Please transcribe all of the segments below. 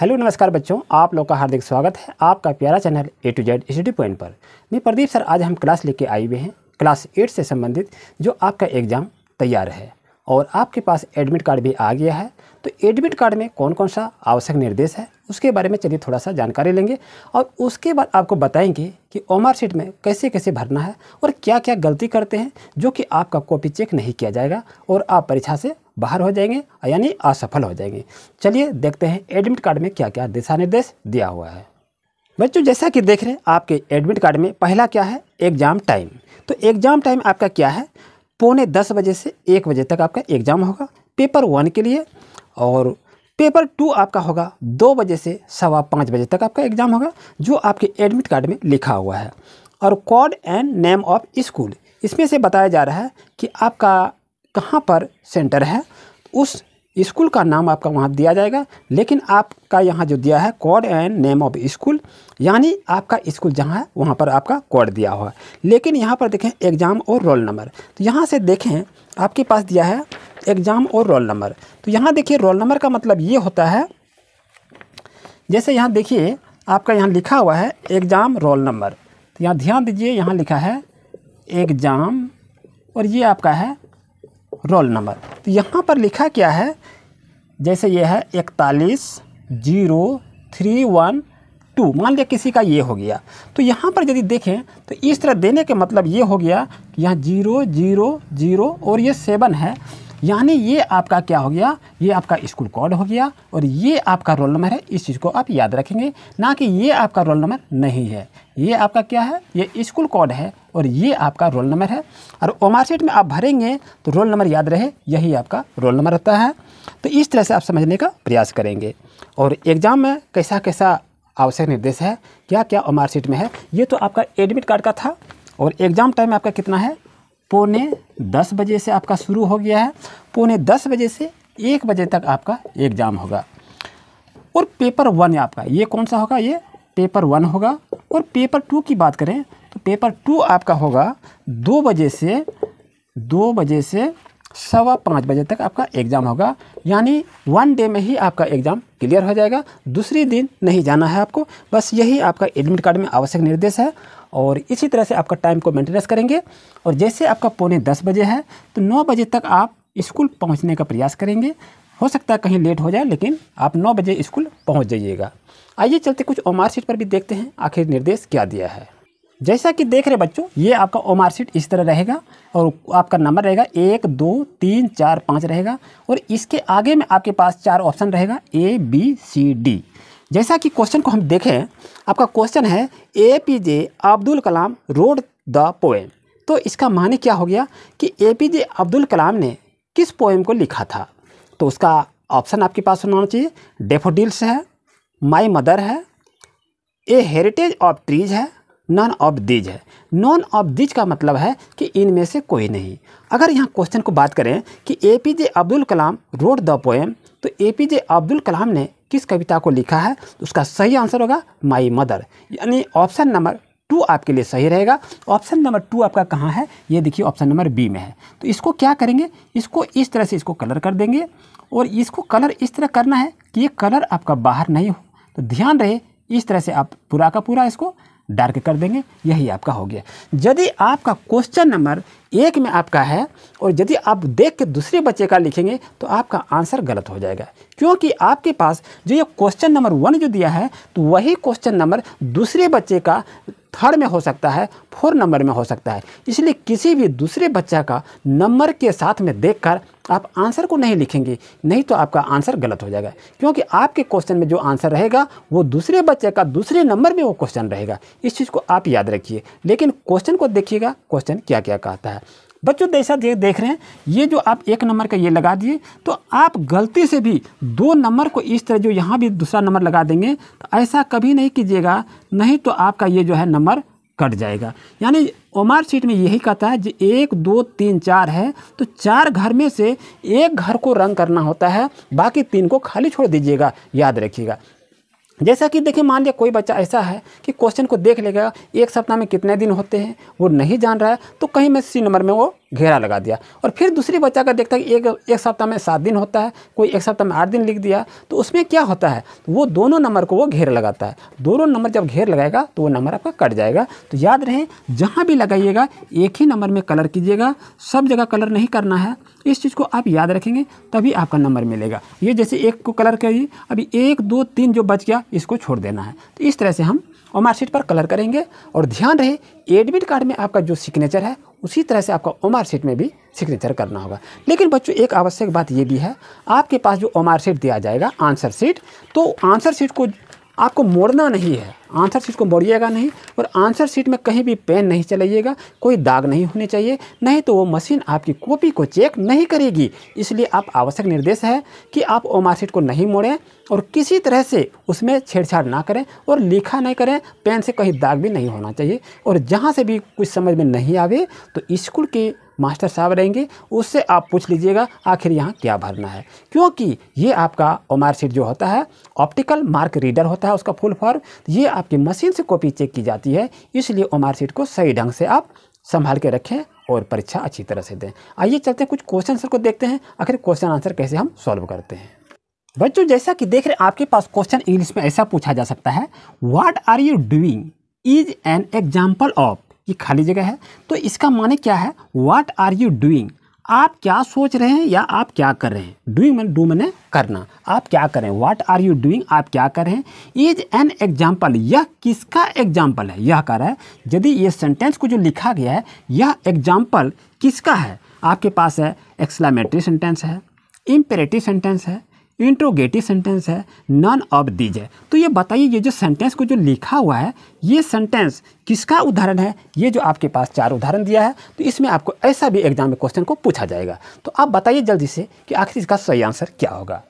hello नमस्कार बच्चों आप लोग का हार्दिक स्वागत है आपका प्यारा channel A to Z study point पर मैं प्रदीप सर आज हम क्लास लेके आए हुए हैं क्लास एट से संबंधित जो आपका एग्ज़ाम तैयार है और आपके पास एडमिट कार्ड भी आ गया है तो एडमिट कार्ड में कौन कौन सा आवश्यक निर्देश है उसके बारे में चलिए थोड़ा सा जानकारी लेंगे और उसके बाद आपको बताएंगे कि ओमर सीट में कैसे कैसे भरना है और क्या क्या गलती करते हैं जो कि आपका कॉपी चेक नहीं किया जाएगा और आप परीक्षा से बाहर हो जाएंगे यानी असफल हो जाएंगे चलिए देखते हैं एडमिट कार्ड में क्या क्या दिशा निर्देश दिया हुआ है बच्चों जैसा कि देख रहे हैं आपके एडमिट कार्ड में पहला क्या है एग्ज़ाम टाइम तो एग्ज़ाम टाइम आपका क्या है पौने दस बजे से एक बजे तक आपका एग्ज़ाम होगा पेपर वन के लिए और पेपर टू आपका होगा दो बजे से सवा पाँच बजे तक आपका एग्ज़ाम होगा जो आपके एडमिट कार्ड में लिखा हुआ है और code and name of school इसमें से बताया जा रहा है कि आपका कहाँ पर सेंटर है उस स्कूल का नाम आपका वहाँ दिया जाएगा लेकिन आपका यहाँ जो दिया है code and name of school यानी आपका स्कूल जहाँ है वहाँ पर आपका कॉड दिया हुआ है लेकिन यहाँ पर देखें एग्ज़ाम और रोल नंबर तो यहाँ से देखें आपके पास दिया है एग्ज़ाम और रोल नंबर तो यहाँ देखिए रोल नंबर का मतलब ये होता है जैसे यहाँ देखिए आपका यहाँ लिखा हुआ है एग्ज़ाम रोल नंबर तो यहाँ ध्यान दीजिए यहाँ लिखा है एग्ज़ाम और ये आपका है रोल नंबर तो यहाँ पर लिखा क्या है जैसे ये है इकतालीस जीरो थ्री वन टू मान लिया किसी का ये हो गया तो यहाँ पर यदि देखें तो इस तरह देने के मतलब ये हो गया कि यहाँ जीरो जीरो जीरो और ये सेवन है यानी ये आपका क्या हो गया ये आपका स्कूल कोड हो गया और ये आपका रोल नंबर है इस चीज़ को आप याद रखेंगे ना कि ये आपका रोल नंबर नहीं है ये आपका क्या है ये स्कूल कोड है और ये आपका रोल नंबर है और ओ मार्कशीट में आप भरेंगे तो रोल नंबर याद रहे यही आपका रोल नंबर रहता है तो इस तरह से आप समझने का प्रयास करेंगे और एग्ज़ाम में कैसा कैसा आवश्यक निर्देश है क्या क्या ओमार सीट में है ये तो आपका एडमिट कार्ड का था और एग्ज़ाम टाइम आपका कितना है पौने दस बजे से आपका शुरू हो गया है पौने दस बजे से एक बजे तक आपका एग्ज़ाम होगा और पेपर वन आपका ये कौन सा होगा ये पेपर वन होगा और पेपर टू की बात करें तो पेपर टू आपका होगा दो बजे से दो बजे से सवा पाँच बजे तक आपका एग्ज़ाम होगा यानी वन डे में ही आपका एग्ज़ाम क्लियर हो जाएगा दूसरे दिन नहीं जाना है आपको बस यही आपका एडमिट कार्ड में आवश्यक निर्देश है और इसी तरह से आपका टाइम को मेंटेनेंस करेंगे और जैसे आपका पौने दस बजे है तो नौ बजे तक आप स्कूल पहुंचने का प्रयास करेंगे हो सकता है कहीं लेट हो जाए लेकिन आप नौ बजे स्कूल पहुँच जाइएगा आइए चलते कुछ ओमार सीट पर भी देखते हैं आखिर निर्देश क्या दिया है जैसा कि देख रहे बच्चों ये आपका ओमार सीट इस तरह रहेगा और आपका नंबर रहेगा एक दो तीन चार पाँच रहेगा और इसके आगे में आपके पास चार ऑप्शन रहेगा ए बी सी डी जैसा कि क्वेश्चन को हम देखें आपका क्वेश्चन है A P J Abdul Kalam wrote the poem तो इसका माने क्या हो गया कि ए पी जे अब्दुल कलाम ने किस पोएम को लिखा था तो उसका ऑप्शन आपके पास होना चाहिए डेफोडिल्स है माई मदर है ए हेरिटेज ऑफ ट्रीज है नॉन ऑफ दिज है नॉन ऑफ दिज का मतलब है कि इनमें से कोई नहीं अगर यहाँ क्वेश्चन को बात करें कि A P J Abdul Kalam wrote the poem तो ए पी जे अब्दुल कलाम ने किस कविता को लिखा है तो उसका सही आंसर होगा माई मदर यानी ऑप्शन नंबर टू आपके लिए सही रहेगा ऑप्शन नंबर टू आपका कहाँ है ये देखिए ऑप्शन नंबर बी में है तो इसको क्या करेंगे इसको इस तरह से इसको कलर कर देंगे और इसको कलर इस तरह करना है कि ये कलर आपका बाहर नहीं हो तो ध्यान रहे इस तरह से आप पूरा का पूरा इसको डार्क कर देंगे यही आपका हो गया यदि आपका क्वेश्चन नंबर एक में आपका है और यदि आप देख के दूसरे बच्चे का लिखेंगे तो आपका आंसर गलत हो जाएगा क्योंकि आपके पास जो ये क्वेश्चन नंबर वन जो दिया है तो वही क्वेश्चन नंबर दूसरे बच्चे का थर्ड में हो सकता है फोर नंबर में हो सकता है इसलिए किसी भी दूसरे बच्चा का नंबर के साथ में देखकर आप आंसर को नहीं लिखेंगे नहीं तो आपका आंसर गलत हो जाएगा क्योंकि आपके क्वेश्चन में जो आंसर रहेगा वो दूसरे बच्चे का दूसरे नंबर में वो क्वेश्चन रहेगा इस चीज़ को आप याद रखिए लेकिन क्वेश्चन को देखिएगा क्वेश्चन क्या क्या कहता है बच्चों जैसा देख, देख रहे हैं ये जो आप एक नंबर का ये लगा दिए तो आप गलती से भी दो नंबर को इस तरह जो यहाँ भी दूसरा नंबर लगा देंगे तो ऐसा कभी नहीं कीजिएगा नहीं तो आपका ये जो है नंबर कट जाएगा यानी ओमार शीट में यही कहता है जो एक दो तीन चार है तो चार घर में से एक घर को रंग करना होता है बाकी तीन को खाली छोड़ दीजिएगा याद रखिएगा जैसा कि देखिए मान लिया कोई बच्चा ऐसा है कि क्वेश्चन को देख लेगा एक सप्ताह में कितने दिन होते हैं वो नहीं जान रहा है तो कहीं मैं सी नंबर में वो घेरा लगा दिया और फिर दूसरे बच्चा का देखता है कि एक एक सप्ताह में सात दिन होता है कोई एक सप्ताह में आठ दिन लिख दिया तो उसमें क्या होता है तो वो दोनों नंबर को वो घेर लगाता है दोनों नंबर जब घेर लगाएगा तो वो नंबर आपका कट जाएगा तो याद रहे जहाँ भी लगाइएगा एक ही नंबर में कलर कीजिएगा सब जगह कलर नहीं करना है इस चीज़ को आप याद रखेंगे तभी आपका नंबर मिलेगा ये जैसे एक को कलर करिए अभी एक दो तीन जो बच गया इसको छोड़ देना है तो इस तरह से हम ओ मार्कशीट पर कलर करेंगे और ध्यान रहे एडमिट कार्ड में आपका जो सिग्नेचर है उसी तरह से आपका ओ मार्कशीट में भी सिग्नेचर करना होगा लेकिन बच्चों एक आवश्यक बात ये भी है आपके पास जो ओ मार्कशीट दिया जाएगा आंसर शीट तो आंसर शीट को आपको मोड़ना नहीं है आंसर शीट को मोड़िएगा नहीं और आंसर शीट में कहीं भी पेन नहीं चलाइएगा कोई दाग नहीं होने चाहिए नहीं तो वो मशीन आपकी कॉपी को चेक नहीं करेगी इसलिए आप आवश्यक निर्देश है कि आप ओ मार्कशीट को नहीं मोड़ें और किसी तरह से उसमें छेड़छाड़ ना करें और लिखा नहीं करें पेन से कहीं दाग भी नहीं होना चाहिए और जहाँ से भी कुछ समझ में नहीं आवे तो स्कूल के मास्टर साहब रहेंगे उससे आप पूछ लीजिएगा आखिर यहाँ क्या भरना है क्योंकि ये आपका ओमार सीट जो होता है ऑप्टिकल मार्क रीडर होता है उसका फुल फॉर्म ये आपकी मशीन से कॉपी चेक की जाती है इसलिए ओमार सीट को सही ढंग से आप संभाल के रखें और परीक्षा अच्छी तरह से दें आइए चलते हैं कुछ क्वेश्चन आंसर को देखते हैं आखिर क्वेश्चन आंसर कैसे हम सॉल्व करते हैं बच्चों जैसा कि देख रहे हैं आपके पास क्वेश्चन इंग्लिश में ऐसा पूछा जा सकता है what are you doing is an example of ये खाली जगह है तो इसका माने क्या है वाट आर यू डूइंग आप क्या सोच रहे हैं या आप क्या कर रहे हैं डूइंग मैंने डू मैंने करना आप क्या कर रहे हैं वाट आर यू डूइंग आप क्या कर रहे हैं इज एन एग्जाम्पल यह किसका एग्जाम्पल है यह कह रहा है यदि ये सेंटेंस को जो लिखा गया है यह एग्जाम्पल किसका है आपके पास है एक्सलामेटरी सेंटेंस है इम्पेरेटिव सेंटेंस है इंट्रोगेटिव सेंटेंस है नन ऑफ दीज है तो ये बताइए ये जो सेंटेंस को जो लिखा हुआ है ये सेंटेंस किसका उदाहरण है ये जो आपके पास चार उदाहरण दिया है तो इसमें आपको ऐसा भी एग्जाम में क्वेश्चन को पूछा जाएगा तो आप बताइए जल्दी से कि आखिर इसका सही आंसर क्या होगा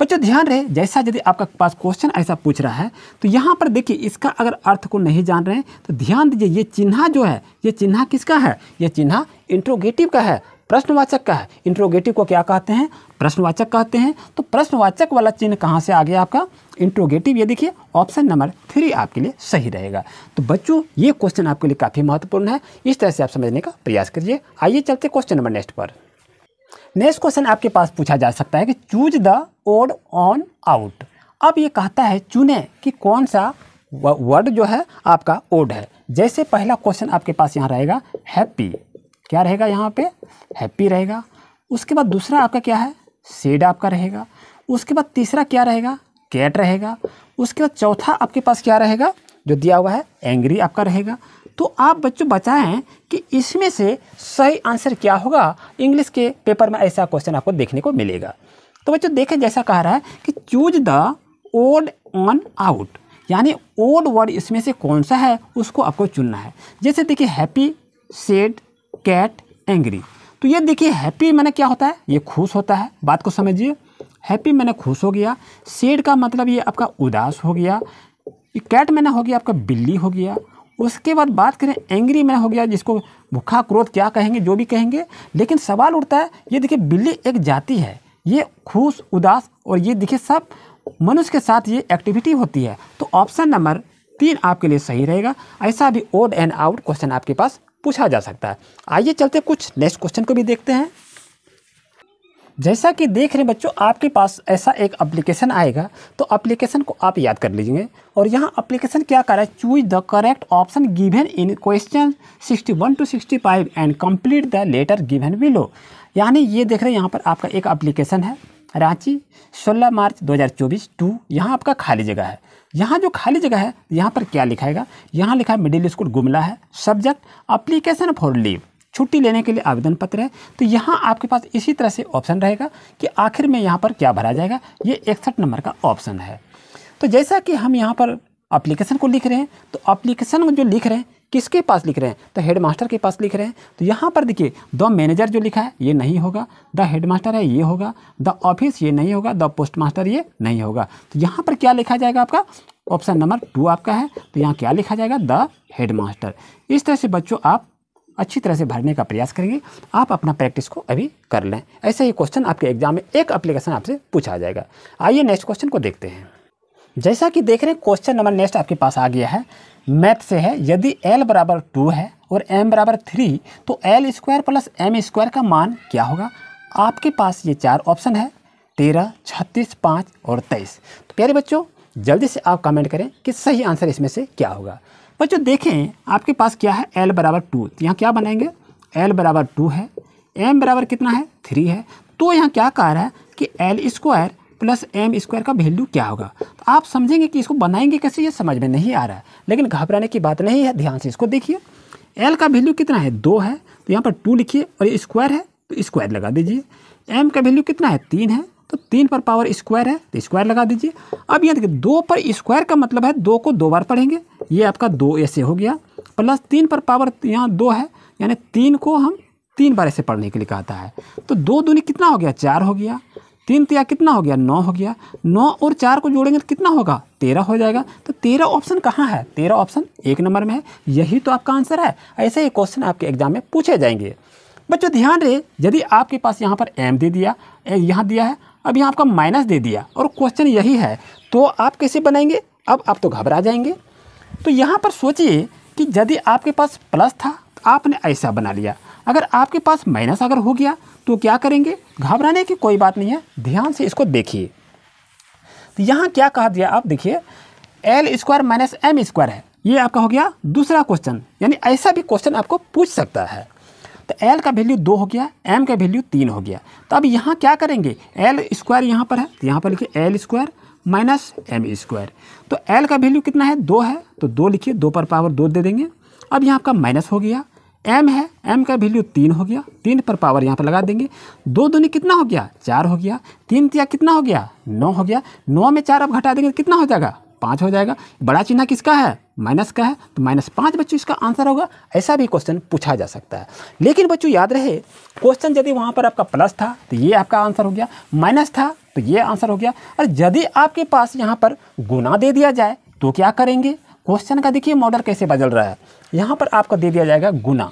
बच्चों ध्यान रहे जैसा यदि आपका पास क्वेश्चन ऐसा पूछ रहा है तो यहाँ पर देखिए इसका अगर अर्थ को नहीं जान रहे हैं तो ध्यान दीजिए ये चिन्ह जो है ये चिन्ह किसका है ये चिन्ह इंट्रोगेटिव का है प्रश्नवाचक का है इंट्रोगेटिव को क्या कहते हैं प्रश्नवाचक कहते हैं तो प्रश्नवाचक वाला चिन्ह कहाँ से आ गया आपका इंट्रोगेटिव ये देखिए ऑप्शन नंबर थ्री आपके लिए सही रहेगा तो बच्चों ये क्वेश्चन आपके लिए काफ़ी महत्वपूर्ण है इस तरह से आप समझने का प्रयास करिए आइए चलते क्वेश्चन नंबर नेक्स्ट पर नेक्स्ट क्वेश्चन आपके पास पूछा जा सकता है कि choose the odd one out अब ये कहता है चुने कि कौन सा वर्ड जो है आपका ओड है जैसे पहला क्वेश्चन आपके पास यहाँ रहेगा हैप्पी क्या रहेगा यहाँ पे हैप्पी रहेगा उसके बाद दूसरा आपका क्या है सेड आपका रहेगा उसके बाद तीसरा क्या रहेगा कैट रहेगा उसके बाद चौथा आपके पास क्या रहेगा जो दिया हुआ है एंग्री आपका रहेगा तो आप बच्चों बताएं कि इसमें से सही आंसर क्या होगा इंग्लिश के पेपर में ऐसा क्वेश्चन आपको देखने को मिलेगा तो बच्चों देखें जैसा कह रहा है कि choose the odd one out यानी ओड वर्ड इसमें से कौन सा है उसको आपको चुनना है जैसे देखिए हैप्पी सेड कैट एंग्री तो ये देखिए हैप्पी मैंने क्या होता है ये खुश होता है बात को समझिए हैप्पी मैंने खुश हो गया सेड का मतलब ये आपका उदास हो गया कैट मैंने हो गया आपका बिल्ली हो गया उसके बाद बात करें एंग्री मैंने हो गया जिसको भूखा क्रोध क्या कहेंगे जो भी कहेंगे लेकिन सवाल उठता है ये देखिए बिल्ली एक जाति है ये खुश उदास और ये देखिए सब मनुष्य के साथ ये एक्टिविटी होती है तो ऑप्शन नंबर तीन आपके लिए सही रहेगा ऐसा भी ओड एंड आउट क्वेश्चन आपके पास पूछा जा सकता है आइए चलते कुछ नेक्स्ट क्वेश्चन को भी देखते हैं जैसा कि देख रहे हैं बच्चों आपके पास ऐसा एक एप्लीकेशन आएगा तो एप्लीकेशन को आप याद कर लीजिए और यहाँ एप्लीकेशन क्या कर रहा है choose the correct option given in question 61 to 65 and complete the letter given below यानी ये देख रहे हैं यहाँ पर आपका एक एप्लीकेशन है रांची 16 मार्च 2024 टू यहाँ आपका खाली जगह है यहाँ जो खाली जगह है यहाँ पर क्या लिखाएगा यहाँ लिखा है मिडिल स्कूल गुमला है सब्जेक्ट अप्लीकेशन फॉर लीव छुट्टी लेने के लिए आवेदन पत्र है तो यहाँ आपके पास इसी तरह से ऑप्शन रहेगा कि आखिर में यहाँ पर क्या भरा जाएगा ये इकसठ नंबर का ऑप्शन है तो जैसा कि हम यहाँ पर अप्लीकेशन को लिख रहे हैं तो अप्लीकेशन जो लिख रहे हैं किसके पास लिख रहे हैं तो हेड मास्टर के पास लिख रहे हैं तो यहाँ पर देखिए द मैनेजर जो लिखा है ये नहीं होगा द हेड मास्टर है ये होगा द ऑफिस ये नहीं होगा द पोस्ट मास्टर ये नहीं होगा तो यहाँ पर क्या लिखा जाएगा आपका ऑप्शन नंबर टू आपका है तो यहाँ क्या लिखा जाएगा द हेड मास्टर इस तरह से बच्चों आप अच्छी तरह से भरने का प्रयास करेंगे आप अपना प्रैक्टिस को अभी कर लें ऐसे ही क्वेश्चन आपके एग्जाम में एक अप्लीकेशन आपसे पूछा जाएगा आइए नेक्स्ट क्वेश्चन को देखते हैं जैसा कि देख रहे हैं क्वेश्चन नंबर नेक्स्ट आपके पास आ गया है मैथ से है यदि एल बराबर टू है और एम बराबर थ्री तो L square plus M square का मान क्या होगा आपके पास ये चार ऑप्शन है तेरह छत्तीस पाँच और तेईस तो प्यारे बच्चों जल्दी से आप कमेंट करें कि सही आंसर इसमें से क्या होगा बच्चों देखें आपके पास क्या है एल बराबर टू तो यहाँ क्या बनाएंगे एल बराबर टू है एम बराबर कितना है थ्री है तो यहाँ क्या कह रहा है कि L square plus M square का वैल्यू क्या होगा तो आप समझेंगे कि इसको बनाएंगे कैसे ये समझ में नहीं आ रहा है लेकिन घबराने की बात नहीं है ध्यान से इसको देखिए एल का वैल्यू कितना है दो है तो यहाँ पर टू लिखिए और ये स्क्वायर है तो स्क्वायर लगा दीजिए एम का वैल्यू कितना है तीन है तो तीन पर पावर स्क्वायर है तो स्क्वायर लगा दीजिए अब यहाँ देखिए दो पर स्क्वायर का मतलब है दो को दो बार पढ़ेंगे ये आपका दो ऐसे हो गया प्लस तीन पर पावर यहाँ दो है यानी तीन को हम तीन बार ऐसे पढ़ने के लिए कहता है तो दो दूनी कितना हो गया चार हो गया तीन तिया कितना हो गया नौ हो गया नौ और चार को जोड़ेंगे तो कितना होगा तेरह हो जाएगा तो तेरह ऑप्शन कहाँ है तेरह ऑप्शन एक नंबर में है यही तो आपका आंसर है ऐसे ही क्वेश्चन आपके एग्जाम में पूछे जाएंगे बच्चों ध्यान रहे यदि आपके पास यहाँ पर एम दे दिया यहाँ दिया है अब यहाँ आपका माइनस दे दिया और क्वेश्चन यही है तो आप कैसे बनाएंगे अब आप तो घबरा जाएंगे तो यहाँ पर सोचिए कि यदि आपके पास प्लस था तो आपने ऐसा बना लिया अगर आपके पास माइनस अगर हो गया तो क्या करेंगे घबराने की कोई बात नहीं है ध्यान से इसको देखिए तो यहाँ क्या कहा दिया आप देखिए L square minus M square है ये आपका हो गया दूसरा क्वेश्चन यानी ऐसा भी क्वेश्चन आपको पूछ सकता है तो एल का वैल्यू दो हो गया एम का वैल्यू तीन हो गया तो अब यहाँ क्या करेंगे एल स्क्वायर यहाँ पर है तो यहाँ पर लिखिए L square minus M square तो एल का वैल्यू कितना है दो है तो दो लिखिए दो पर पावर दो दे देंगे अब यहाँ आपका माइनस हो गया एम है एम का वैल्यू तीन हो गया तीन पर पावर यहाँ पर लगा देंगे दो दूनी कितना हो गया चार हो गया तीन तिया कितना हो गया नौ हो गया नौ में चार अब घटा देंगे तो कितना हो जाएगा पाँच हो जाएगा बड़ा चिन्ह किसका है माइनस का है तो माइनस पाँच बच्चों इसका आंसर होगा ऐसा भी क्वेश्चन पूछा जा सकता है लेकिन बच्चों याद रहे क्वेश्चन यदि वहाँ पर आपका प्लस था तो ये आपका आंसर हो गया माइनस था तो ये आंसर हो गया और यदि आपके पास यहाँ पर गुना दे दिया जाए तो क्या करेंगे क्वेश्चन का देखिए मॉडल कैसे बदल रहा है यहाँ पर आपका दे दिया जाएगा गुना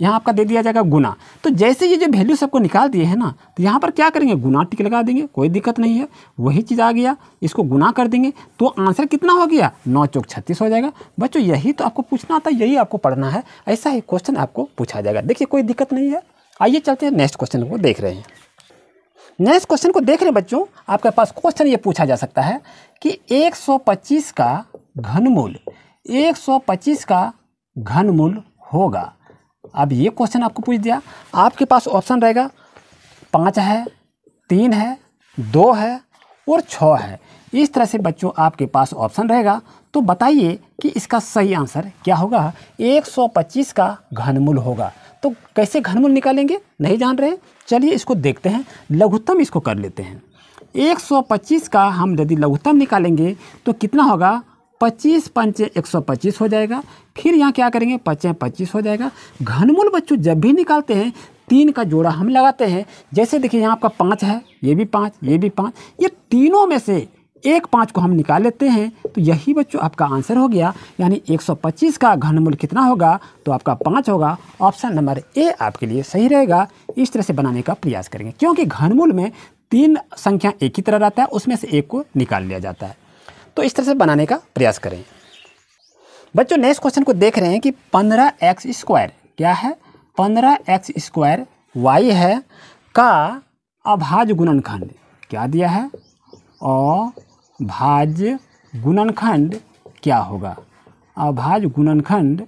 यहाँ आपका दे दिया जाएगा गुना तो जैसे ये जो वैल्यू सबको निकाल दिए है ना तो यहाँ पर क्या करेंगे गुना टिक लगा देंगे कोई दिक्कत नहीं है वही चीज़ आ गया इसको गुना कर देंगे तो आंसर कितना हो गया नौ चौक छत्तीस हो जाएगा बच्चों यही तो आपको पूछना था यही आपको पढ़ना है ऐसा ही क्वेश्चन आपको पूछा जाएगा देखिए कोई दिक्कत नहीं है आइए चलते हैं नेक्स्ट क्वेश्चन को देख रहे हैं नेक्स्ट क्वेश्चन को देख रहे हैं बच्चों आपके पास क्वेश्चन ये पूछा जा सकता है कि एक का घनमूल 125 का घनमूल होगा अब ये क्वेश्चन आपको पूछ दिया आपके पास ऑप्शन रहेगा पाँच है तीन है दो है और छः है इस तरह से बच्चों आपके पास ऑप्शन रहेगा तो बताइए कि इसका सही आंसर क्या होगा 125 का घनमूल होगा तो कैसे घनमूल निकालेंगे नहीं जान रहे चलिए इसको देखते हैं लघुत्तम इसको कर लेते हैं 125 का हम यदि लघुत्तम निकालेंगे तो कितना होगा पच्चीस पंचे एक सौ पच्चीस हो जाएगा फिर यहाँ क्या करेंगे पचे पच्चीस हो जाएगा घनमूल बच्चों जब भी निकालते हैं तीन का जोड़ा हम लगाते हैं जैसे देखिए यहाँ आपका पाँच है ये भी पाँच ये भी पाँच ये तीनों में से एक पाँच को हम निकाल लेते हैं तो यही बच्चों आपका आंसर हो गया यानी 125 का घनमूल कितना होगा तो आपका पाँच होगा ऑप्शन नंबर ए आपके लिए सही रहेगा इस तरह से बनाने का प्रयास करेंगे क्योंकि घनमूल में तीन संख्या एक ही तरह रहता है उसमें से एक को निकाल लिया जाता है तो इस तरह से बनाने का प्रयास करें बच्चों नेक्स्ट क्वेश्चन को देख रहे हैं कि पंद्रह एक्स स्क्वायर क्या है पंद्रह एक्स स्क्वायर वाई है का अभाज गुणनखंड क्या दिया है अभाज गुणनखंड क्या होगा अभाज गुणनखंड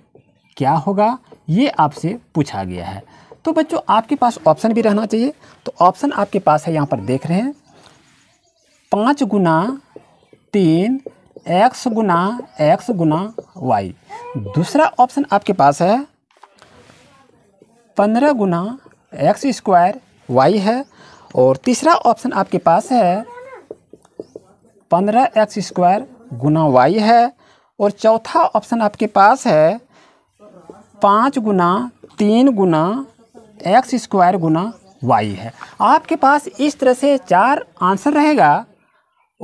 क्या होगा ये आपसे पूछा गया है तो बच्चों आपके पास ऑप्शन भी रहना चाहिए तो ऑप्शन आपके पास है यहाँ पर देख रहे हैं पाँच गुना तीन एक्स गुना एक्स गुना वाई दूसरा ऑप्शन आपके पास है पंद्रह गुना एक्स स्क्वायर वाई है और तीसरा ऑप्शन आपके पास है पंद्रह एक्स स्क्वायर गुना वाई है और चौथा ऑप्शन आपके पास है पाँच गुना तीन गुना एक्स स्क्वायर गुना वाई है आपके पास इस तरह से चार आंसर रहेगा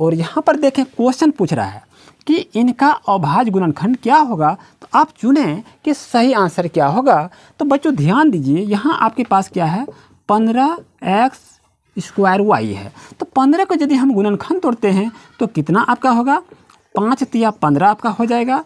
और यहाँ पर देखें क्वेश्चन पूछ रहा है कि इनका अभाज्य गुणनखंड क्या होगा तो आप चुने कि सही आंसर क्या होगा तो बच्चों ध्यान दीजिए यहाँ आपके पास क्या है पंद्रह एक्स स्क्वायर वाई है तो पंद्रह को यदि हम गुणनखंड तोड़ते हैं तो कितना आपका होगा पाँच तिया पंद्रह आपका हो जाएगा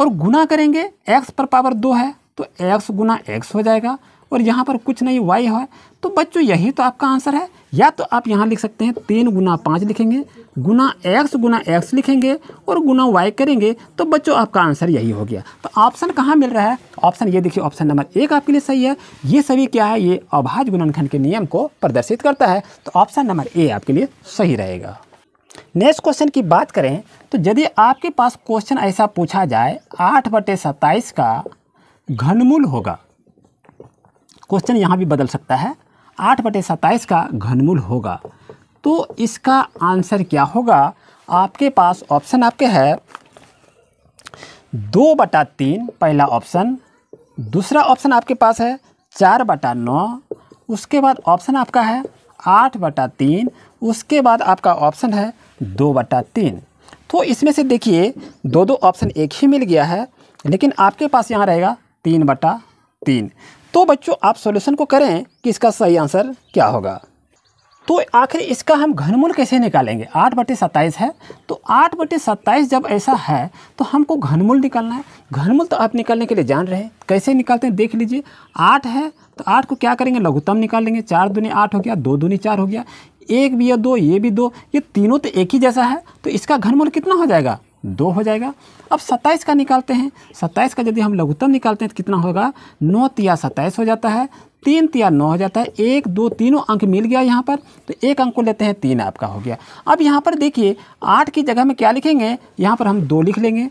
और गुना करेंगे एक्स पर पावर दो है तो एक्स गुना एक्स हो जाएगा और यहाँ पर कुछ नहीं वाई है तो बच्चों यही तो आपका आंसर है या तो आप यहाँ लिख सकते हैं तीन गुना पाँच लिखेंगे गुना एक्स गुना एक्स लिखेंगे और गुना वाई करेंगे तो बच्चों आपका आंसर यही हो गया तो ऑप्शन कहाँ मिल रहा है ऑप्शन ये देखिए ऑप्शन नंबर एक आपके लिए सही है ये सभी क्या है ये अभाज गुणनखंड के नियम को प्रदर्शित करता है तो ऑप्शन नंबर ए आपके लिए सही रहेगा नेक्स्ट क्वेश्चन की बात करें तो यदि आपके पास क्वेश्चन ऐसा पूछा जाए आठ बटे सत्ताईस का घनमूल होगा क्वेश्चन यहाँ भी बदल सकता है आठ बटे सत्ताईस का घनमूल होगा तो इसका आंसर क्या होगा आपके पास ऑप्शन आपके है दो बटा तीन पहला ऑप्शन दूसरा ऑप्शन आपके पास है चार बटा नौ उसके बाद ऑप्शन आपका है आठ बटा तीन उसके बाद आपका ऑप्शन है दो बटा तीन तो इसमें से देखिए दो दो ऑप्शन एक ही मिल गया है लेकिन आपके पास यहाँ रहेगा तीन बटा तीन तो बच्चों आप सॉल्यूशन को करें कि इसका सही आंसर क्या होगा तो आखिर इसका हम घनमूल कैसे निकालेंगे आठ बटे सत्ताईस है तो आठ बटे सत्ताईस जब ऐसा है तो हमको घनमूल निकालना है घनमूल तो आप निकालने के लिए जान रहे हैं कैसे निकालते हैं देख लीजिए आठ है तो आठ को क्या करेंगे लघुत्तम निकाल लेंगे चार दूनी आठ हो गया दो दूनी चार हो गया एक भी या दो ये भी दो ये तीनों तो एक ही जैसा है तो इसका घनमूल कितना हो जाएगा दो हो जाएगा अब सत्ताईस का निकालते हैं सत्ताईस का यदि हम लघुत्तम निकालते हैं तो कितना होगा नौ तिया सत्ताईस हो जाता है तीन तिया नौ हो जाता है एक दो तीनों अंक मिल गया यहाँ पर तो एक अंक को लेते हैं तीन आपका हो गया अब यहाँ पर देखिए आठ की जगह में क्या लिखेंगे यहाँ पर हम दो लिख लेंगे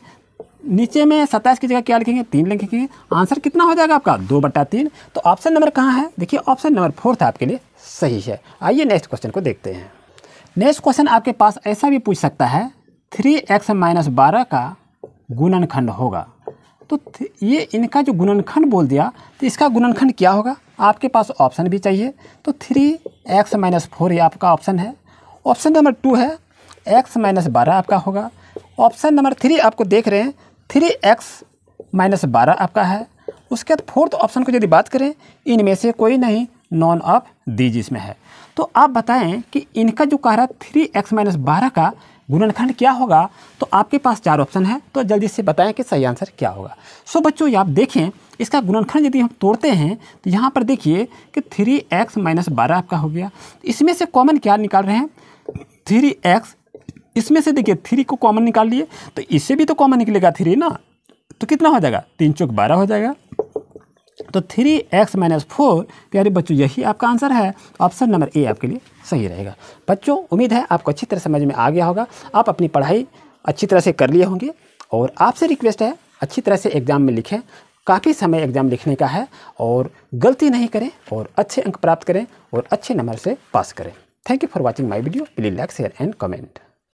नीचे में सत्ताईस की जगह क्या लिखेंगे तीन लिखेंगे आंसर कितना हो जाएगा आपका दो बट्टा तीन तो ऑप्शन नंबर कहाँ है देखिए ऑप्शन नंबर फोर्थ आपके लिए सही है आइए नेक्स्ट क्वेश्चन को देखते हैं नेक्स्ट क्वेश्चन आपके पास ऐसा भी पूछ सकता है थ्री एक्स माइनस बारह का गुणनखंड होगा तो ये इनका जो गुणनखंड बोल दिया तो इसका गुणनखंड क्या होगा आपके पास ऑप्शन भी चाहिए तो थ्री एक्स माइनस फोर ये आपका ऑप्शन है ऑप्शन नंबर टू है एक्स माइनस बारह आपका होगा ऑप्शन नंबर थ्री आपको देख रहे हैं थ्री एक्स माइनस बारह आपका है उसके बाद फोर्थ ऑप्शन को यदि बात करें इनमें से कोई नहीं नॉन ऑफ दीज इसमें है तो आप बताएं कि इनका जो कह रहा थ्री एक्स माइनस बारह का गुणनखंड क्या होगा तो आपके पास चार ऑप्शन है तो जल्दी से बताएं कि सही आंसर क्या होगा सो बच्चों आप देखें इसका गुणनखंड यदि हम तोड़ते हैं तो यहाँ पर देखिए कि थ्री एक्स माइनस बारह आपका हो गया इसमें से कॉमन क्या निकाल रहे हैं थ्री एक्स इसमें से देखिए थ्री को कॉमन निकाल लिए तो इससे भी तो कॉमन निकलेगा थ्री ना तो कितना हो जाएगा तीन चौक बारह हो जाएगा तो थ्री एक्स माइनस फोर प्यारे बच्चों यही आपका आंसर है ऑप्शन नंबर ए आपके लिए सही रहेगा बच्चों उम्मीद है आपको अच्छी तरह समझ में आ गया होगा आप अपनी पढ़ाई अच्छी तरह से कर लिए होंगे और आपसे रिक्वेस्ट है अच्छी तरह से एग्ज़ाम में लिखें काफ़ी समय एग्ज़ाम लिखने का है और गलती नहीं करें और अच्छे अंक प्राप्त करें और अच्छे नंबर से पास करें thank you for watching my video please like share and comment